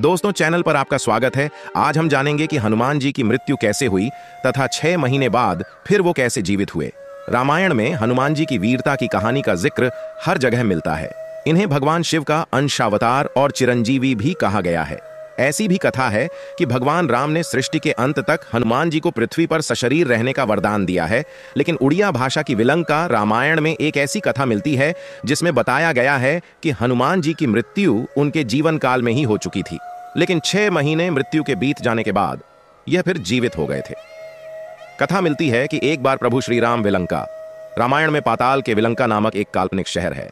दोस्तों चैनल पर आपका स्वागत है आज हम जानेंगे कि हनुमान जी की मृत्यु कैसे हुई तथा छह महीने बाद फिर वो कैसे जीवित हुए रामायण में हनुमान जी की वीरता की कहानी का जिक्र हर जगह मिलता है इन्हें भगवान शिव का अंशावतार और चिरंजीवी भी कहा गया है ऐसी भी कथा है कि भगवान राम ने सृष्टि के अंत तक हनुमान जी को पृथ्वी पर सशरीर रहने का वरदान दिया है लेकिन उड़िया भाषा की विलंका रामायण में एक ऐसी कथा मिलती है जिसमें बताया गया है कि हनुमान जी की मृत्यु उनके जीवन काल में ही हो चुकी थी लेकिन छह महीने मृत्यु के बीत जाने के बाद यह फिर जीवित हो गए थे कथा मिलती है कि एक बार प्रभु श्री राम विलंका रामायण में पाताल के विलंका नामक एक काल्पनिक शहर है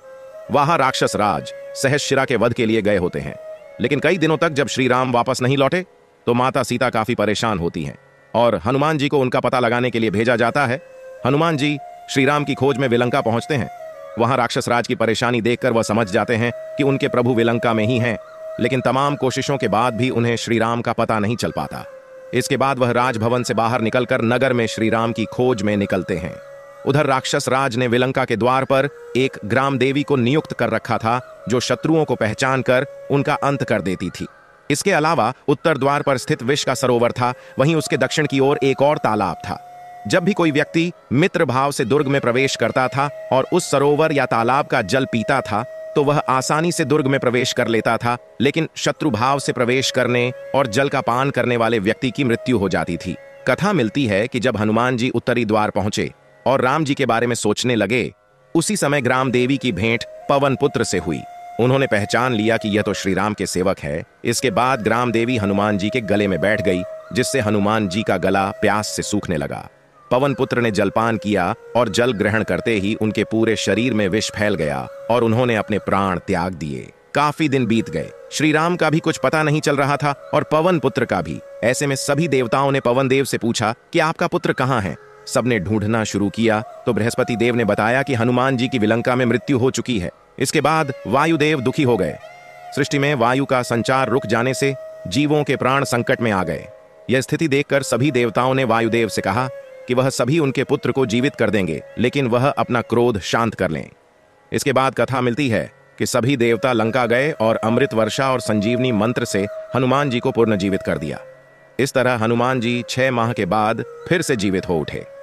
वहां राक्षस राज सहशिरा के वध के लिए गए होते हैं लेकिन कई दिनों तक जब श्री राम वापस नहीं लौटे तो माता सीता काफी परेशान होती हैं और हनुमान जी को उनका पता लगाने के लिए भेजा जाता है हनुमान जी श्री राम की खोज में विलंका पहुंचते हैं वहां राक्षस राज की परेशानी देखकर वह समझ जाते हैं कि उनके प्रभु विलंका में ही हैं लेकिन तमाम कोशिशों के बाद भी उन्हें श्री राम का पता नहीं चल पाता इसके बाद वह राजभवन से बाहर निकलकर नगर में श्री राम की खोज में निकलते हैं उधर राक्षस राज ने विलंका के द्वार पर एक ग्राम देवी को नियुक्त कर रखा था जो शत्रुओं को पहचान कर उनका अंत कर देती थी इसके अलावा उत्तर द्वार पर स्थित विश्व का सरोवर था वहीं उसके दक्षिण की ओर एक और तालाब था जब भी कोई व्यक्ति मित्र भाव से दुर्ग में प्रवेश करता था और उस सरोवर या तालाब का जल पीता था तो वह आसानी से दुर्ग में प्रवेश कर लेता था लेकिन शत्रु भाव से प्रवेश करने और जल का पान करने वाले व्यक्ति की मृत्यु हो जाती थी कथा मिलती है कि जब हनुमान जी उत्तरी द्वार पहुंचे और राम जी के बारे में सोचने लगे उसी समय ग्राम देवी की भेंट पवन पुत्र से हुई उन्होंने पहचान लिया कि यह तो श्री राम के सेवक है इसके बाद ग्राम देवी हनुमान जी के गले में बैठ गई जिससे हनुमान जी का गला प्यास से सूखने लगा पवन पुत्र ने जलपान किया और जल ग्रहण करते ही उनके पूरे शरीर में विष फैल गया और उन्होंने अपने प्राण त्याग दिए काफी दिन बीत गए श्री राम का भी कुछ पता नहीं चल रहा था और पवन पुत्र का भी ऐसे में सभी देवताओं ने पवन देव से पूछा कि आपका पुत्र कहाँ है सबने ढूंढना शुरू किया तो बृहस्पति देव ने बताया कि हनुमान जी की विलंका में मृत्यु हो चुकी है इसके बाद वायुदेव दुखी हो गए सृष्टि में वायु का संचार रुक जाने से जीवों के प्राण संकट में आ गए यह स्थिति देखकर सभी देवताओं ने वायुदेव से कहा कि वह सभी उनके पुत्र को जीवित कर देंगे लेकिन वह अपना क्रोध शांत कर लें इसके बाद कथा मिलती है कि सभी देवता लंका गए और अमृत वर्षा और संजीवनी मंत्र से हनुमान जी को पुनर्जीवित कर दिया इस तरह हनुमान जी छह माह के बाद फिर से जीवित हो उठे